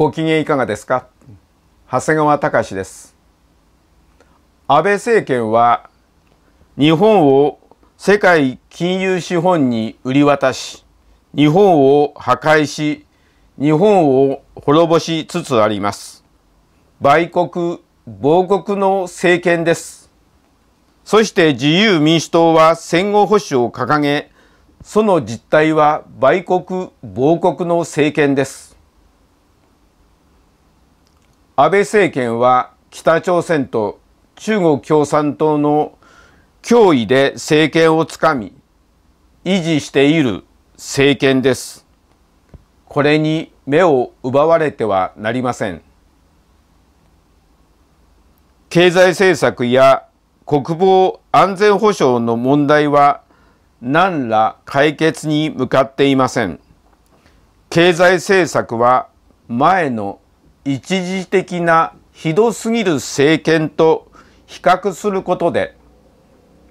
ご機嫌いかがですか長谷川隆です安倍政権は日本を世界金融資本に売り渡し日本を破壊し日本を滅ぼしつつあります売国亡国の政権ですそして自由民主党は戦後保守を掲げその実態は売国亡国の政権です安倍政権は北朝鮮と中国共産党の脅威で政権をつかみ維持している政権ですこれに目を奪われてはなりません経済政策や国防安全保障の問題は何ら解決に向かっていません経済政策は前の一時的なひどすぎる政権と比較することで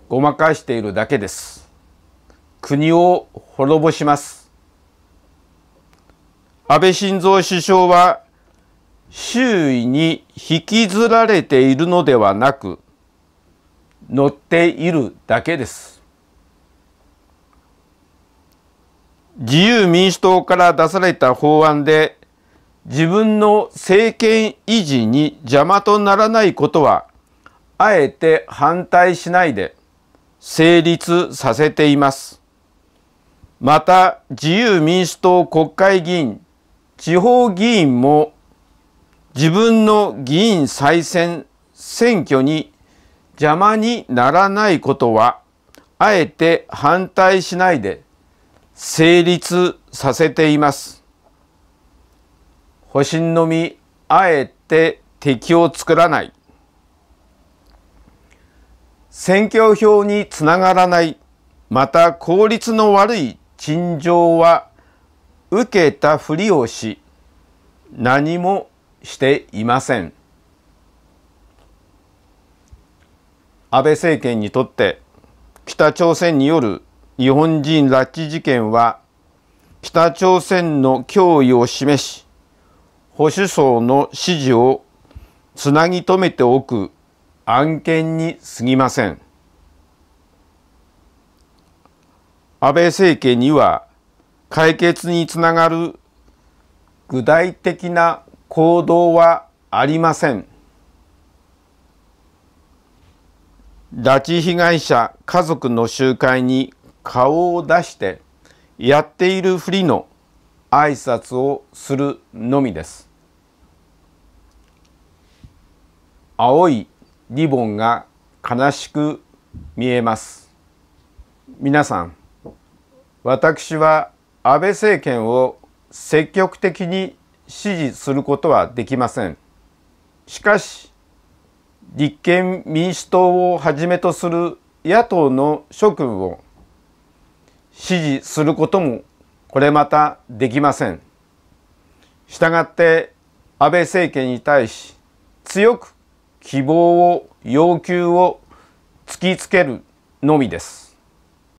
ごまかしているだけです国を滅ぼします安倍晋三首相は周囲に引きずられているのではなく乗っているだけです自由民主党から出された法案で自分の政権維持に邪魔とならないことはあえて反対しないで成立させています。また自由民主党国会議員、地方議員も自分の議員再選選挙に邪魔にならないことはあえて反対しないで成立させています。保身のみあえて敵を作らない選挙票につながらないまた効率の悪い陳情は受けたふりをし何もしていません安倍政権にとって北朝鮮による日本人拉致事件は北朝鮮の脅威を示し保守層の支持をつなぎ止めておく案件に過ぎません安倍政権には解決につながる具体的な行動はありません拉致被害者家族の集会に顔を出してやっているふりの挨拶をするのみです青いリボンが悲しく見えます皆さん私は安倍政権を積極的に支持することはできませんしかし立憲民主党をはじめとする野党の諸君を支持することもこれまたできませんしたがって安倍政権に対し強く希望を要求を突きつけるのみです